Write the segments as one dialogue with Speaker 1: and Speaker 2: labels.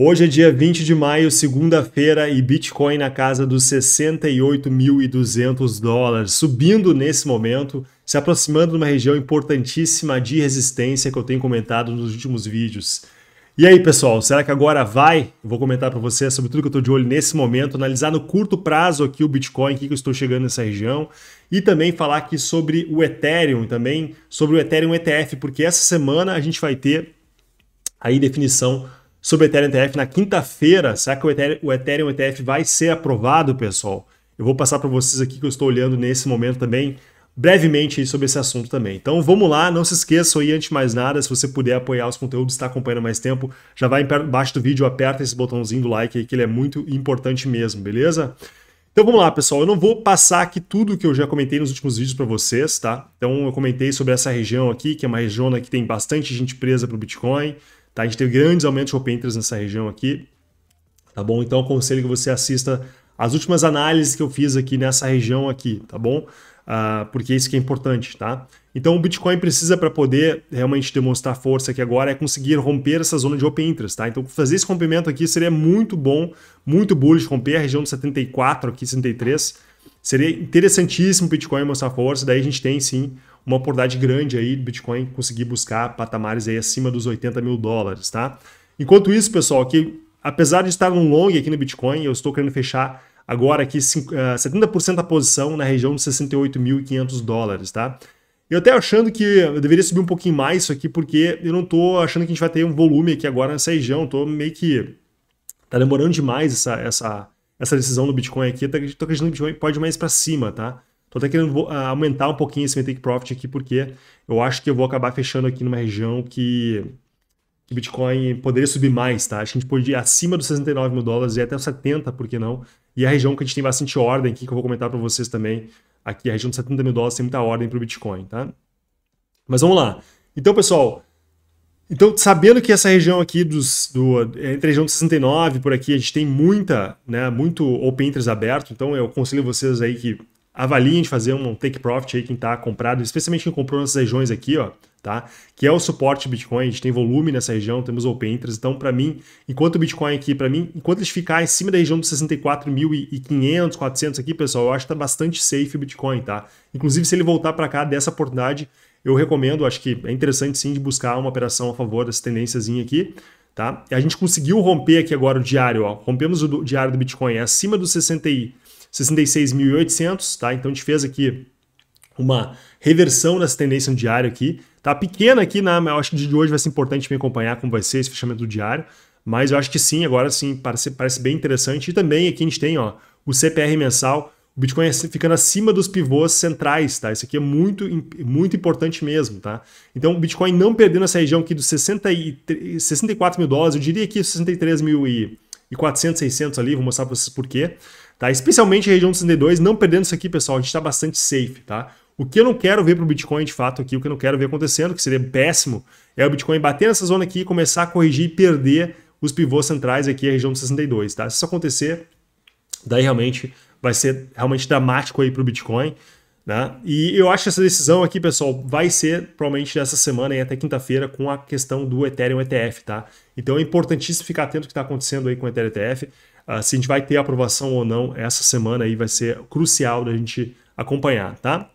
Speaker 1: Hoje é dia 20 de maio, segunda-feira, e Bitcoin na casa dos 68.200 dólares, subindo nesse momento, se aproximando de uma região importantíssima de resistência que eu tenho comentado nos últimos vídeos. E aí, pessoal, será que agora vai? Eu vou comentar para você sobre tudo que eu estou de olho nesse momento, analisar no curto prazo aqui o Bitcoin, aqui que eu estou chegando nessa região, e também falar aqui sobre o Ethereum, também sobre o Ethereum ETF, porque essa semana a gente vai ter aí definição sobre o Ethereum ETF na quinta-feira. Será que o Ethereum, o Ethereum ETF vai ser aprovado, pessoal? Eu vou passar para vocês aqui que eu estou olhando nesse momento também, brevemente sobre esse assunto também. Então vamos lá, não se esqueçam aí, antes de mais nada, se você puder apoiar os conteúdos, está acompanhando mais tempo, já vai embaixo do vídeo, aperta esse botãozinho do like aí, que ele é muito importante mesmo, beleza? Então vamos lá, pessoal. Eu não vou passar aqui tudo que eu já comentei nos últimos vídeos para vocês, tá? Então eu comentei sobre essa região aqui, que é uma região né, que tem bastante gente presa para o Bitcoin. Tá? A gente teve grandes aumentos de open nessa região aqui, tá bom? Então aconselho que você assista as últimas análises que eu fiz aqui nessa região aqui, tá bom? Uh, porque é isso que é importante, tá? Então o Bitcoin precisa para poder realmente demonstrar força aqui agora é conseguir romper essa zona de open interest, tá? Então fazer esse rompimento aqui seria muito bom, muito bullish romper a região de 74 aqui 73. Seria interessantíssimo o Bitcoin mostrar força, daí a gente tem sim uma oportunidade grande aí do Bitcoin conseguir buscar patamares aí acima dos 80 mil dólares, tá? Enquanto isso, pessoal, aqui, apesar de estar num long aqui no Bitcoin, eu estou querendo fechar agora aqui 70% ah, da posição na região de 68.500 dólares, tá? Eu até achando que eu deveria subir um pouquinho mais isso aqui, porque eu não tô achando que a gente vai ter um volume aqui agora nessa região, tô meio que... tá demorando demais essa, essa, essa decisão do Bitcoin aqui, eu tô acreditando que o Bitcoin pode ir mais para cima, tá? Tô até querendo ah, aumentar um pouquinho esse take profit aqui, porque eu acho que eu vou acabar fechando aqui numa região que, o Bitcoin poderia subir mais, tá? Acho que a gente pode ir acima dos 69 mil dólares e até os 70, por que não? E a região que a gente tem bastante ordem aqui, que eu vou comentar para vocês também, aqui a região dos 70 mil dólares tem muita ordem para o Bitcoin, tá? Mas vamos lá. Então, pessoal, então, sabendo que essa região aqui dos, do, entre a região de 69 por aqui, a gente tem muita, né, muito open interest aberto, então eu aconselho vocês aí que avaliem de fazer um take profit aí quem está comprado, especialmente quem comprou nessas regiões aqui, ó, tá? Que é o suporte Bitcoin, a gente tem volume nessa região, temos open interest, então para mim, enquanto o Bitcoin aqui, para mim, enquanto ele ficar em cima da região dos 64.500, 400 aqui, pessoal, eu acho que tá bastante safe o Bitcoin, tá? Inclusive se ele voltar para cá dessa oportunidade, eu recomendo, acho que é interessante sim de buscar uma operação a favor dessa tendênciazinha aqui, tá? E a gente conseguiu romper aqui agora o diário, ó. Rompemos o diário do Bitcoin é acima dos 60 66.800, tá? Então a gente fez aqui uma reversão nessa tendência no diário aqui, tá? Pequena aqui, né? Mas eu acho que de hoje vai ser importante me acompanhar como vai ser esse fechamento do diário, mas eu acho que sim, agora sim, parece, parece bem interessante. E também aqui a gente tem, ó, o CPR mensal, o Bitcoin é ficando acima dos pivôs centrais, tá? Isso aqui é muito, muito importante mesmo, tá? Então, o Bitcoin não perdendo essa região aqui dos 64 mil dólares, eu diria que 63 mil e, e 400, 600 ali, vou mostrar para vocês por quê tá? Especialmente a região dos 62, não perdendo isso aqui, pessoal, a gente está bastante safe, tá? O que eu não quero ver para o Bitcoin, de fato, aqui, o que eu não quero ver acontecendo, que seria péssimo, é o Bitcoin bater nessa zona aqui, começar a corrigir e perder os pivôs centrais aqui, a região dos 62, tá? Se isso acontecer, daí realmente vai ser realmente dramático aí para o Bitcoin, né? E eu acho que essa decisão aqui, pessoal, vai ser provavelmente essa semana e até quinta-feira com a questão do Ethereum ETF, tá? Então é importantíssimo ficar atento ao que está acontecendo aí com o Ethereum ETF uh, se a gente vai ter aprovação ou não essa semana aí vai ser crucial da gente acompanhar, tá?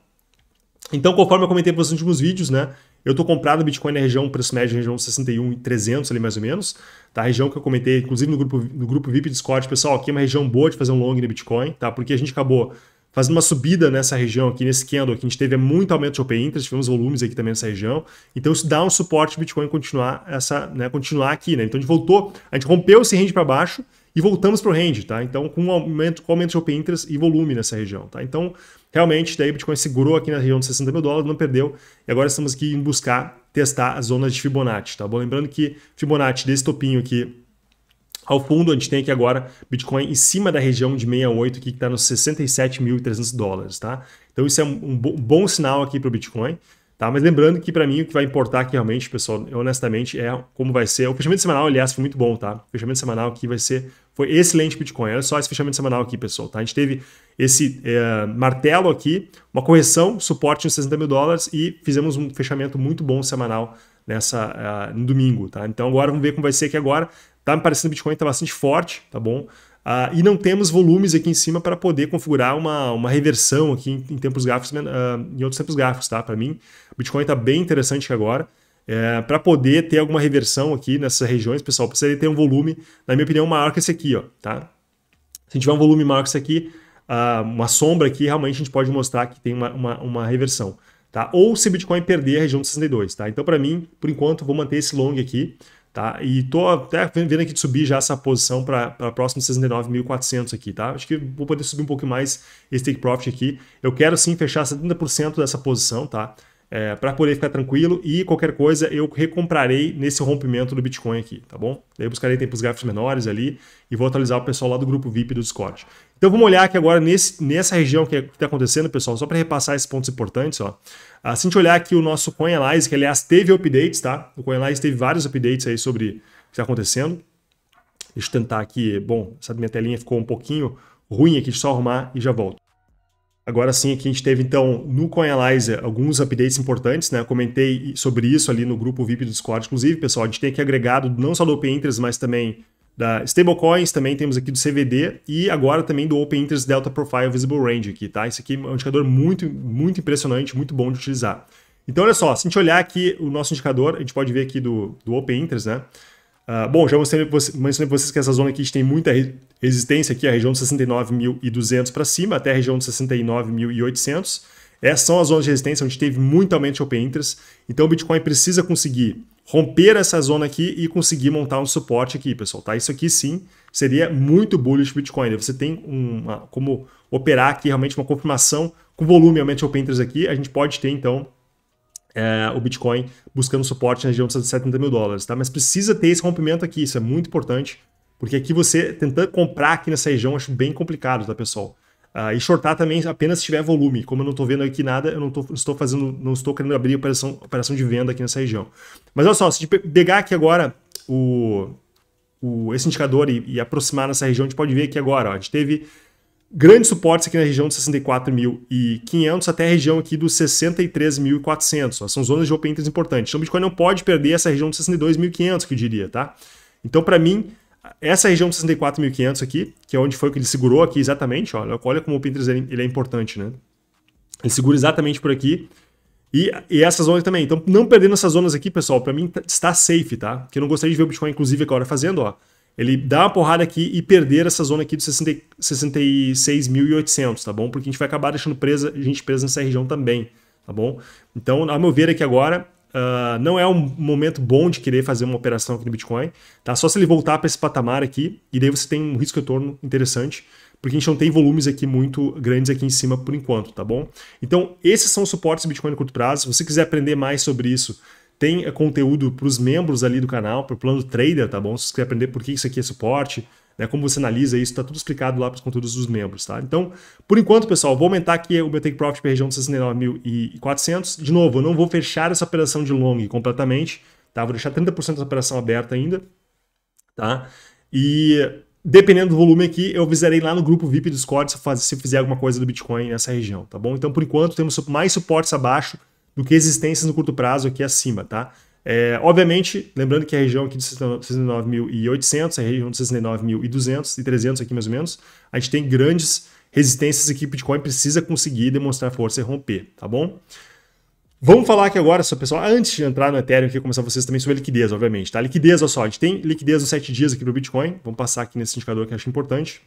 Speaker 1: Então, conforme eu comentei para nos últimos vídeos, né? Eu estou comprado Bitcoin na região, preço médio, região 61,300 ali mais ou menos, tá? A região que eu comentei, inclusive no grupo, no grupo VIP Discord, pessoal, aqui é uma região boa de fazer um long de Bitcoin, tá? Porque a gente acabou fazendo uma subida nessa região aqui, nesse candle aqui, a gente teve muito aumento de open interest, tivemos volumes aqui também nessa região, então isso dá um suporte Bitcoin continuar essa, né, continuar aqui, né? Então a gente voltou, a gente rompeu esse range para baixo, e voltamos para o range, tá? Então, com o aumento, com aumento de open interest e volume nessa região, tá? Então, realmente, daí o Bitcoin segurou aqui na região de 60 mil dólares, não perdeu. E agora estamos aqui em buscar testar as zonas de Fibonacci, tá bom? Lembrando que Fibonacci desse topinho aqui ao fundo, a gente tem aqui agora Bitcoin em cima da região de 68 aqui, que está nos 67.300 dólares, tá? Então, isso é um bom sinal aqui para o Bitcoin. Tá? Mas lembrando que para mim o que vai importar aqui realmente, pessoal, honestamente, é como vai ser. O fechamento semanal, aliás, foi muito bom, tá? O fechamento semanal aqui vai ser. Foi excelente Bitcoin. Olha só esse fechamento semanal aqui, pessoal. Tá? A gente teve esse é, martelo aqui, uma correção, suporte nos 60 mil dólares e fizemos um fechamento muito bom semanal nessa uh, no domingo, tá? Então agora vamos ver como vai ser aqui agora. Tá me parecendo que o Bitcoin está bastante forte, tá bom? Uh, e não temos volumes aqui em cima para poder configurar uma, uma reversão aqui em, em tempos gráficos, uh, em outros tempos gráficos, tá? Para mim, o Bitcoin está bem interessante agora. É, para poder ter alguma reversão aqui nessas regiões, pessoal, precisaria ter um volume, na minha opinião, maior que esse aqui, ó, tá? Se a gente tiver um volume maior que esse aqui, uh, uma sombra aqui, realmente a gente pode mostrar que tem uma, uma, uma reversão, tá? Ou se o Bitcoin perder a região de 62, tá? Então, para mim, por enquanto, vou manter esse long aqui, Tá? E tô até vendo aqui de subir já essa posição para próximo 69.400 aqui, tá? Acho que vou poder subir um pouco mais esse take profit aqui. Eu quero sim fechar 70% dessa posição, tá? é, para poder ficar tranquilo e qualquer coisa eu recomprarei nesse rompimento do Bitcoin aqui, tá bom? Daí eu buscarei tempos gráficos menores ali e vou atualizar o pessoal lá do grupo VIP do Discord. Então vamos olhar aqui agora nesse, nessa região que é, está acontecendo, pessoal, só para repassar esses pontos importantes. Ó. Assim, a gente olhar aqui o nosso CoinAnalyze, que aliás teve updates, tá? O CoinAnalyze teve vários updates aí sobre o que está acontecendo. Deixa eu tentar aqui, bom, essa minha telinha ficou um pouquinho ruim aqui, só arrumar e já volto. Agora sim, aqui a gente teve então no CoinAlyzer alguns updates importantes, né? Eu comentei sobre isso ali no grupo VIP do Discord, inclusive, pessoal. A gente tem aqui agregado não só do Open Interest, mas também da Stablecoins, também temos aqui do CVD e agora também do Open Interest Delta Profile Visible Range aqui, tá? Esse aqui é um indicador muito, muito impressionante, muito bom de utilizar. Então, olha só, se a gente olhar aqui o nosso indicador, a gente pode ver aqui do, do Open Interest, né? Uh, bom, já mostrei, mencionei para vocês que essa zona aqui a gente tem muita resistência aqui, a região de 69.200 para cima, até a região de 69.800. Essas são as zonas de resistência onde teve muito aumento de open interest. Então o Bitcoin precisa conseguir romper essa zona aqui e conseguir montar um suporte aqui, pessoal. Tá? Isso aqui sim seria muito bullish Bitcoin. Você tem uma, como operar aqui realmente uma confirmação com volume aumento de open interest aqui. A gente pode ter então é, o Bitcoin buscando suporte na região dos 70 mil dólares, tá? Mas precisa ter esse rompimento aqui, isso é muito importante, porque aqui você tentando comprar aqui nessa região acho bem complicado, tá, pessoal? Ah, e shortar também apenas se tiver volume. Como eu não estou vendo aqui nada, eu não, tô, não estou fazendo, não estou querendo abrir operação, operação de venda aqui nessa região. Mas olha só, se pegar aqui agora o, o, esse indicador e, e, aproximar nessa região, a gente pode ver que agora ó, a gente teve grandes suportes aqui na região de 64.500 até a região aqui dos 63.400. São zonas de open interest importantes. Então o Bitcoin não pode perder essa região de 62.500, que eu diria, tá? Então para mim, essa região de 64.500 aqui, que é onde foi que ele segurou aqui exatamente, olha, olha como o open interest ele, é importante, né? Ele segura exatamente por aqui. E, e essas zonas também. Então, não perdendo essas zonas aqui, pessoal, para mim tá, está safe, tá? Que eu não gostaria de ver o Bitcoin, inclusive, agora fazendo, ó ele dá uma porrada aqui e perder essa zona aqui dos 66.800, tá bom? Porque a gente vai acabar deixando presa, a gente presa nessa região também, tá bom? Então, a meu ver aqui agora, uh, não é um momento bom de querer fazer uma operação aqui no Bitcoin, tá? Só se ele voltar para esse patamar aqui, e daí você tem um risco retorno interessante, porque a gente não tem volumes aqui muito grandes aqui em cima por enquanto, tá bom? Então, esses são os suportes do Bitcoin de curto prazo. Se você quiser aprender mais sobre isso, tem é, conteúdo para os membros ali do canal, para o plano trader, tá bom? Se você quer aprender por que isso aqui é suporte, né, como você analisa isso, está tudo explicado lá para os conteúdos dos membros, tá? Então, por enquanto, pessoal, vou aumentar aqui o meu take profit para a região de 69.400. De novo, eu não vou fechar essa operação de long completamente, tá? Vou deixar 30% da operação aberta ainda, tá? E dependendo do volume aqui, eu avisarei lá no grupo VIP do Discord se, eu fizer alguma coisa do Bitcoin nessa região, tá bom? Então, por enquanto, temos mais suportes abaixo, do que resistências no curto prazo aqui acima, tá? É, obviamente, lembrando que a região aqui de 69.800, a região de 69.200 e 300 aqui mais ou menos, a gente tem grandes resistências que o Bitcoin precisa conseguir demonstrar força e romper, tá bom? Vamos falar aqui agora, só pessoal, antes de entrar no Ethereum, que começar vocês também sobre liquidez, obviamente, tá? Liquidez, olha só, a gente tem liquidez nos 7 dias aqui para o Bitcoin, vamos passar aqui nesse indicador que eu acho importante.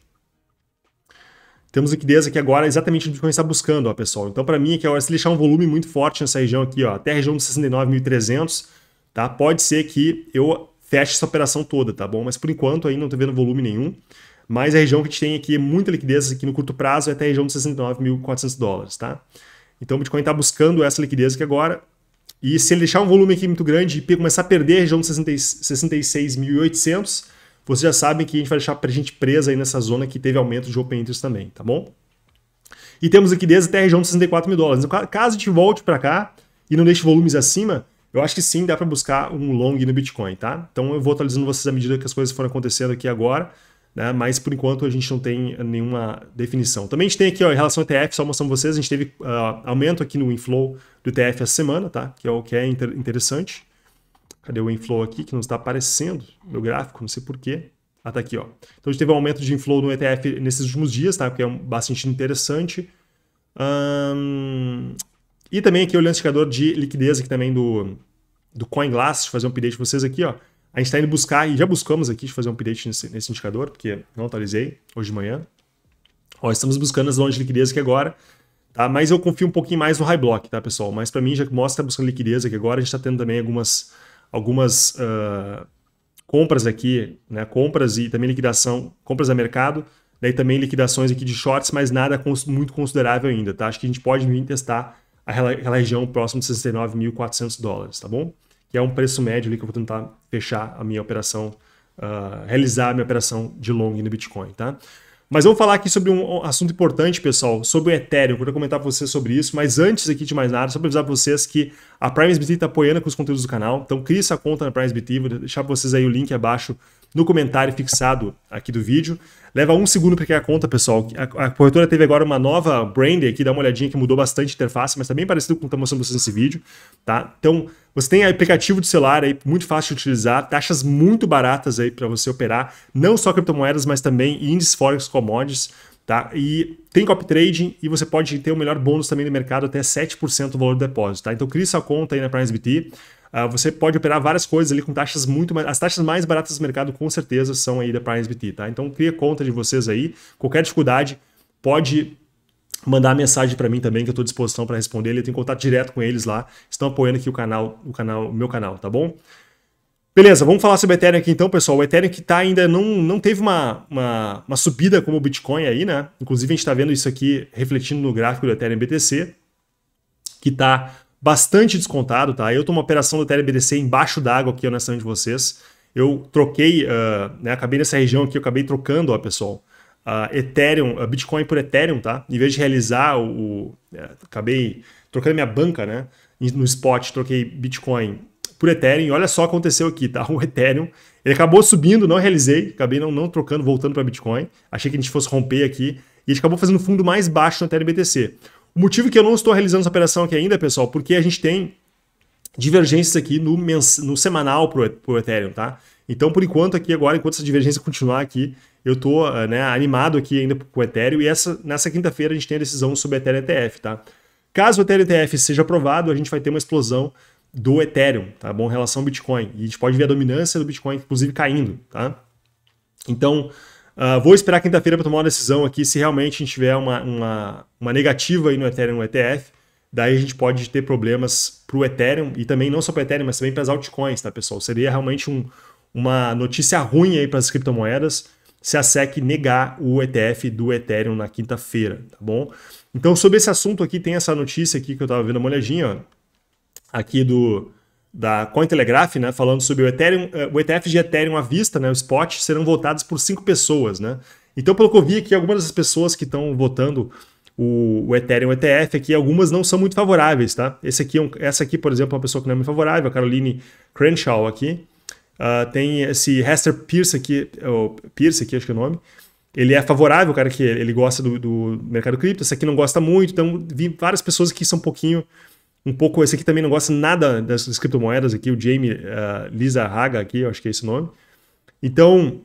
Speaker 1: Temos liquidez aqui agora exatamente onde o Bitcoin está buscando, ó, pessoal. Então, para mim, aqui, ó, se deixar um volume muito forte nessa região aqui, ó, até a região dos 69.300, tá? Pode ser que eu feche essa operação toda, tá bom? Mas por enquanto aí não estou vendo volume nenhum. Mas a região que a gente tem aqui é muita liquidez aqui no curto prazo é até a região dos 69.400 dólares, tá? Então o Bitcoin está buscando essa liquidez aqui agora. E se ele deixar um volume aqui muito grande e começar a perder a região dos 66.800, vocês já sabem que a gente vai deixar a gente presa aí nessa zona que teve aumento de open interest também, tá bom? E temos liquidez até a região de 64 mil dólares. Então, caso a gente volte para cá e não deixe volumes acima, eu acho que sim, dá para buscar um long no Bitcoin, tá? Então eu vou atualizando vocês à medida que as coisas forem acontecendo aqui agora, né? Mas por enquanto a gente não tem nenhuma definição. Também a gente tem aqui, ó, em relação ao ETF, só mostrando vocês, a gente teve uh, aumento aqui no inflow do ETF essa semana, tá? Que é o que é interessante. Cadê o inflow aqui que não está aparecendo no gráfico? Não sei porquê. Ah, tá aqui, ó. Então a gente teve um aumento de inflow no ETF nesses últimos dias, tá? Que é bastante interessante. E também aqui olhando o indicador de liquidez aqui também do, do CoinGlass, deixa eu fazer um update para vocês aqui, ó. A gente está indo buscar, e já buscamos aqui eu fazer um update nesse, nesse indicador, porque não atualizei hoje de manhã. Ó, estamos buscando as longas de liquidez aqui agora, tá? Mas eu confio um pouquinho mais no High Block, tá, pessoal? Mas para mim já mostra buscando liquidez aqui agora, a gente está tendo também algumas algumas uh, compras aqui, né? Compras e também liquidação, compras a mercado, daí também liquidações aqui de shorts, mas nada cons muito considerável ainda, tá? Acho que a gente pode vir testar aquela região próximo de 69.400 dólares, tá bom? Que é um preço médio ali que eu vou tentar fechar a minha operação, uh, realizar a minha operação de long no Bitcoin, tá? Mas vamos falar aqui sobre um assunto importante, pessoal, sobre o Ethereum. Quero comentar para vocês sobre isso, mas antes aqui de mais nada, só para avisar para vocês que a PrimesBT está apoiando com os conteúdos do canal. Então crie sua conta na PrimesBT, vou deixar para vocês aí o link abaixo no comentário fixado aqui do vídeo. Leva um segundo para criar a conta, pessoal. A, a corretora teve agora uma nova brand aqui, dá uma olhadinha que mudou bastante a interface, mas tá bem parecido com o que eu estou mostrando vocês nesse vídeo, tá? Então, você tem aplicativo de celular aí muito fácil de utilizar, taxas muito baratas aí para você operar, não só criptomoedas, mas também índices, forex, commodities, tá? E tem copy trading e você pode ter o melhor bônus também do mercado, até 7% do valor do depósito, tá? Então cria sua conta aí na PrimeSBT, Uh, você pode operar várias coisas ali com taxas muito mais. As taxas mais baratas do mercado, com certeza, são aí da PrimeSBT, tá? Então cria conta de vocês aí. Qualquer dificuldade, pode mandar mensagem para mim também, que eu estou à disposição para responder. Ele tem contato direto com eles lá. Estão apoiando aqui o canal, o canal, o meu canal, tá bom? Beleza, vamos falar sobre o Ethereum aqui então, pessoal. O Ethereum que tá ainda não, não teve uma, uma, uma subida como o Bitcoin aí, né? Inclusive a gente está vendo isso aqui refletindo no gráfico do Ethereum BTC, que tá bastante descontado, tá? Eu tô uma operação do TLBDC embaixo d'água aqui, honestamente, vocês. Eu troquei, uh, né? Acabei nessa região aqui, eu acabei trocando, ó, pessoal. Uh, Ethereum, uh, Bitcoin por Ethereum, tá? Em vez de realizar o. o é, acabei trocando minha banca, né? No spot, troquei Bitcoin por Ethereum. E olha só o que aconteceu aqui, tá? O Ethereum, ele acabou subindo, não realizei, acabei não, não trocando, voltando para Bitcoin. Achei que a gente fosse romper aqui. E a gente acabou fazendo o fundo mais baixo no Ethereum BTC. O motivo que eu não estou realizando essa operação aqui ainda, pessoal, porque a gente tem divergências aqui no, no semanal para o Ethereum, tá? Então, por enquanto aqui agora, enquanto essa divergência continuar aqui, eu tô ah, né, animado aqui ainda com o Ethereum e essa, nessa quinta-feira a gente tem a decisão sobre o Ethereum ETF, tá? Caso o Ethereum ETF seja aprovado, a gente vai ter uma explosão do Ethereum, tá bom? Em relação ao Bitcoin. E a gente pode ver a dominância do Bitcoin, inclusive, caindo, tá? Então, Uh, vou esperar quinta-feira para tomar uma decisão aqui se realmente a gente tiver uma, uma, uma negativa aí no Ethereum no ETF. Daí a gente pode ter problemas para o Ethereum e também não só para o Ethereum, mas também para as altcoins, tá, pessoal? Seria realmente um, uma notícia ruim aí para as criptomoedas se a SEC negar o ETF do Ethereum na quinta-feira, tá bom? Então, sobre esse assunto aqui, tem essa notícia aqui que eu estava vendo uma olhadinha, ó, aqui do da Cointelegraph, né, falando sobre o Ethereum, eh, o ETF de Ethereum à vista, né, o spot, serão votados por cinco pessoas, né? Então, pelo que eu vi aqui, algumas das pessoas que estão votando o, o Ethereum ETF aqui, algumas não são muito favoráveis, tá? Esse aqui, é essa aqui, por exemplo, é uma pessoa que não é muito favorável, a Caroline Crenshaw aqui. Uh, tem esse Hester Pierce aqui, é ou Pierce aqui, acho que é o nome. Ele é favorável, o cara, que ele gosta do, do mercado cripto, esse aqui não gosta muito, então vi várias pessoas que são um pouquinho um pouco. Esse aqui também não gosta nada dessas criptomoedas aqui, o Jamie uh, Lisa Haga aqui, eu acho que é esse nome. Então,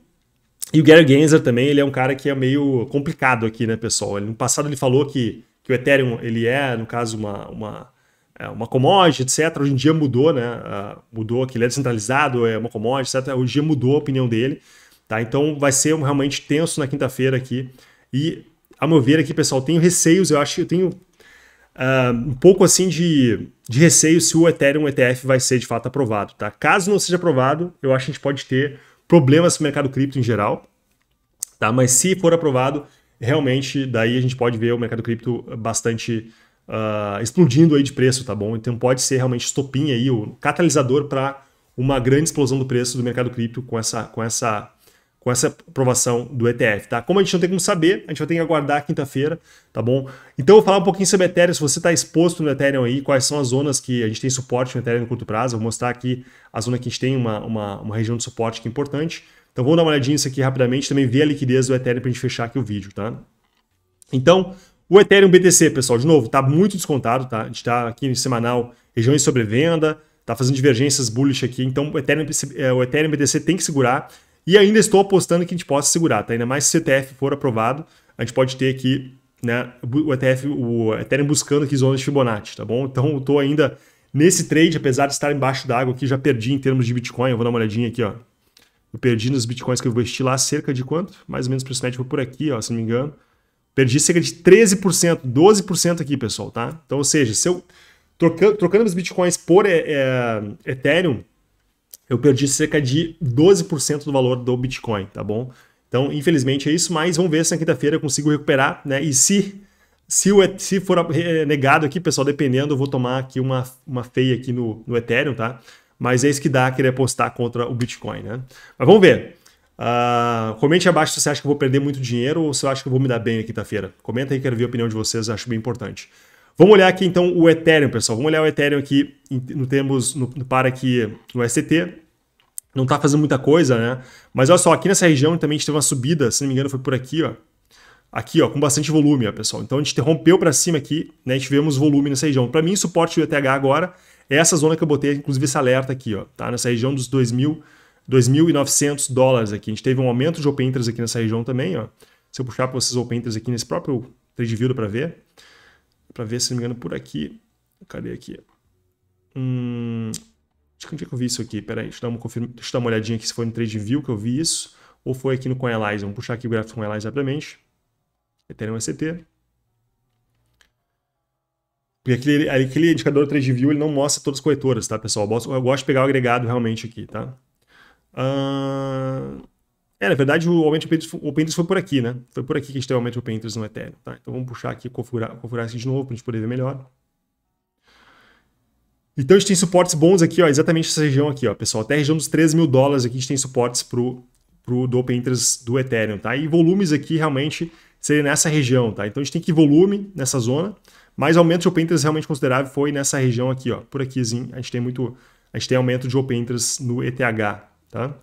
Speaker 1: e o Gary Gensler também, ele é um cara que é meio complicado aqui, né, pessoal? Ele, no passado ele falou que, que o Ethereum, ele é, no caso, uma, uma, é, uma commodity, etc. Hoje em dia mudou, né? Uh, mudou que ele é descentralizado, é uma commodity, etc. Hoje em dia mudou a opinião dele, tá? Então vai ser realmente tenso na quinta-feira aqui. E, a meu ver aqui, pessoal, tenho receios, eu acho que eu tenho uh, um pouco assim de, de receio se o Ethereum ETF vai ser de fato aprovado. Tá? Caso não seja aprovado, eu acho que a gente pode ter problemas no mercado cripto em geral. Tá? Mas se for aprovado, realmente daí a gente pode ver o mercado cripto bastante uh, explodindo aí de preço, tá bom? Então pode ser realmente estopim aí, o catalisador para uma grande explosão do preço do mercado cripto com essa, com essa com essa aprovação do ETF, tá? Como a gente não tem como saber, a gente vai ter que aguardar quinta-feira, tá bom? Então eu vou falar um pouquinho sobre Ethereum, se você está exposto no Ethereum aí, quais são as zonas que a gente tem suporte no Ethereum no curto prazo, eu vou mostrar aqui a zona que a gente tem uma, uma, uma região de suporte que é importante. Então vou dar uma olhadinha nisso aqui rapidamente, também ver a liquidez do Ethereum para a gente fechar aqui o vídeo, tá? Então, o Ethereum BTC, pessoal, de novo, está muito descontado, tá? A gente está aqui no semanal, regiões de sobrevenda, está fazendo divergências bullish aqui, então o Ethereum, é, o Ethereum BTC tem que segurar, e ainda estou apostando que a gente possa segurar, tá? Ainda mais se o CTF for aprovado, a gente pode ter aqui né, o ETF, o Ethereum buscando aqui zonas de Fibonacci, tá bom? Então eu estou ainda nesse trade, apesar de estar embaixo d'água aqui, já perdi em termos de Bitcoin, eu vou dar uma olhadinha aqui, ó. Eu perdi nos Bitcoins que eu investi lá cerca de quanto? Mais ou menos por foi por aqui, ó, se não me engano. Perdi cerca de 13%, 12% aqui, pessoal, tá? Então, ou seja, se eu trocando, trocando os Bitcoins por é, é, Ethereum, eu perdi cerca de 12% do valor do Bitcoin, tá bom? Então, infelizmente é isso, mas vamos ver se na quinta-feira eu consigo recuperar, né? E se se, o, se for eh, negado aqui, pessoal, dependendo, eu vou tomar aqui uma, uma feia aqui no, no Ethereum, tá? Mas é isso que dá querer apostar contra o Bitcoin, né? Mas vamos ver. Uh, comente abaixo se você acha que eu vou perder muito dinheiro ou se eu acho que eu vou me dar bem na quinta-feira. Comenta aí, quero ver a opinião de vocês, acho bem importante. Vamos olhar aqui então o Ethereum, pessoal. Vamos olhar o Ethereum aqui no temos no, no para aqui no ST não está fazendo muita coisa, né? Mas olha só, aqui nessa região também a gente teve uma subida, se não me engano foi por aqui, ó. Aqui, ó, com bastante volume, ó, pessoal. Então a gente rompeu para cima aqui, né? Tivemos volume nessa região. Para mim, suporte do ETH agora é essa zona que eu botei, inclusive esse alerta aqui, ó, tá? Nessa região dos 2.900 dólares aqui. A gente teve um aumento de open interest aqui nessa região também, ó. Se eu puxar para vocês open interest aqui nesse próprio trade view para ver, para ver se não me engano por aqui. Cadê aqui? Hum, Onde é que eu vi isso aqui? Peraí, deixa eu dar uma, confirma... deixa eu dar uma olhadinha aqui se foi no TradeView View que eu vi isso. Ou foi aqui no CoinAlyze. Vamos puxar aqui o gráfico do CoinAlyze rapidamente. Ethereum ST. Porque aquele, aquele indicador TradeView View ele não mostra todas as corretoras, tá, pessoal? Eu gosto, eu gosto de pegar o agregado realmente aqui, tá? Uh... É, na verdade, o aumento de Open Interest foi por aqui, né? Foi por aqui que a gente tem o aumento de Open Interest no Ethereum, tá? Então vamos puxar aqui, configurar, configurar isso de novo para a gente poder ver melhor. Então a gente tem suportes bons aqui, ó, exatamente essa região aqui, ó, pessoal. Até a região dos 13 mil dólares aqui a gente tem suportes pro, pro do Open Interest do Ethereum, tá? E volumes aqui realmente seria nessa região, tá? Então a gente tem que volume nessa zona, mas aumento de Open Interest realmente considerável foi nessa região aqui, ó. Por aquizinho, assim, a gente tem muito. A gente tem aumento de Open Interest no ETH, tá?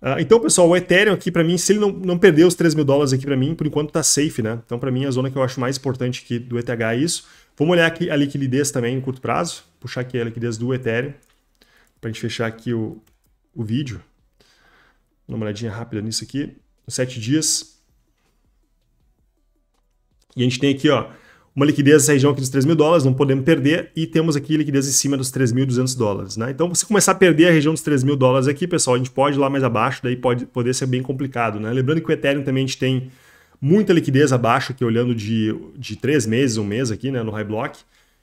Speaker 1: Uh, então, pessoal, o Ethereum aqui para mim, se ele não, não perder os 3 mil dólares aqui para mim, por enquanto tá safe, né? Então, para mim, a zona que eu acho mais importante aqui do ETH é isso. Vamos olhar aqui a liquidez também em curto prazo, puxar aqui a liquidez do Ethereum, para a gente fechar aqui o, o vídeo. Dá uma olhadinha rápida nisso aqui, sete dias. E a gente tem aqui ó, uma liquidez nessa região aqui dos 3 mil dólares, não podemos perder, e temos aqui liquidez em cima dos 3.200 dólares. Né? Então, você começar a perder a região dos 3 mil dólares aqui, pessoal, a gente pode ir lá mais abaixo, daí pode poder ser bem complicado. Né? Lembrando que o Ethereum também a gente tem muita liquidez abaixo aqui, olhando de, de três meses, um mês aqui né, no high block.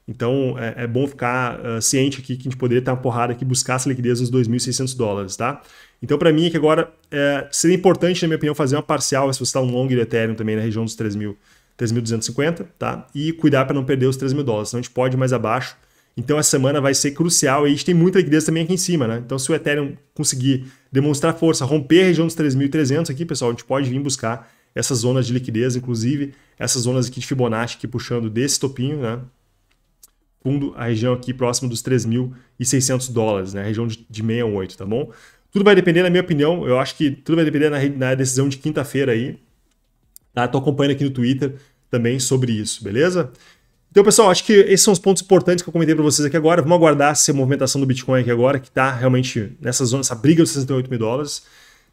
Speaker 1: Então é, é bom ficar uh, ciente aqui que a gente poderia ter uma porrada aqui buscar essa liquidez nos 2.600 dólares, tá? Então para mim é que agora é, seria importante, na minha opinião, fazer uma parcial se você está um long do Ethereum também na região dos 3.250, tá? E cuidar para não perder os 3.000 dólares, senão a gente pode ir mais abaixo. Então essa semana vai ser crucial e a gente tem muita liquidez também aqui em cima, né? Então se o Ethereum conseguir demonstrar força, romper a região dos 3.300 aqui, pessoal, a gente pode vir buscar essas zonas de liquidez, inclusive essas zonas aqui de Fibonacci aqui puxando desse topinho, né? Fundo, a região aqui próxima dos 3.600 dólares, né? região de, de 68, tá bom? Tudo vai depender, na minha opinião, eu acho que tudo vai depender na, na decisão de quinta-feira aí. Tá? Tô acompanhando aqui no Twitter também sobre isso, beleza? Então, pessoal, acho que esses são os pontos importantes que eu comentei para vocês aqui agora. Vamos aguardar essa movimentação do Bitcoin aqui agora, que está realmente nessa zona, essa briga dos 68 mil dólares.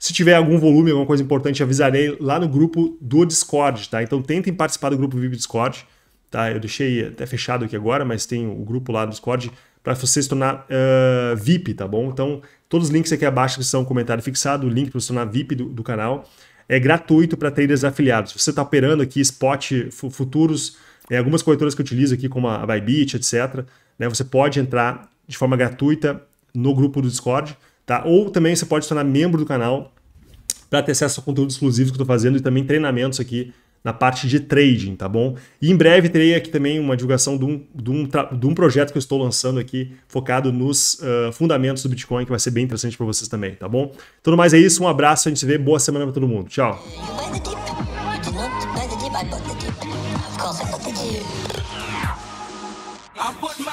Speaker 1: Se tiver algum volume, alguma coisa importante, avisarei lá no grupo do Discord, tá? Então tentem participar do grupo VIP Discord, tá? Eu deixei até fechado aqui agora, mas tem o grupo lá do Discord para você se tornar uh, VIP, tá bom? Então, todos os links aqui abaixo que são comentário fixado, o link para se tornar VIP do, do canal. É gratuito para traders afiliados. Se você está operando aqui spot, futuros, é, algumas corretoras que eu utilizo aqui, como a Bybit, etc., né, você pode entrar de forma gratuita no grupo do Discord. Tá? Ou também você pode se tornar membro do canal para ter acesso a conteúdo exclusivo que eu estou fazendo e também treinamentos aqui na parte de trading, tá bom? E em breve terei aqui também uma divulgação de um, de um, de um projeto que eu estou lançando aqui, focado nos uh, fundamentos do Bitcoin, que vai ser bem interessante para vocês também, tá bom? Tudo mais é isso, um abraço, a gente se vê, boa semana para todo mundo, tchau! I put my